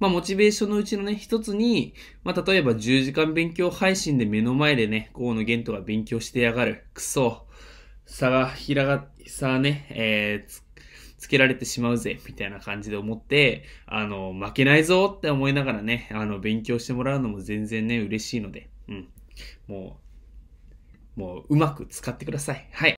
まあ、モチベーションのうちのね、一つに、まあ、例えば10時間勉強配信で目の前でね、河野玄斗が勉強してやがる。くそ。差が、ひらが、差ね、えー、つ、つけられてしまうぜ、みたいな感じで思って、あの、負けないぞって思いながらね、あの、勉強してもらうのも全然ね、嬉しいので、うん。もう、もう、うまく使ってください。はい。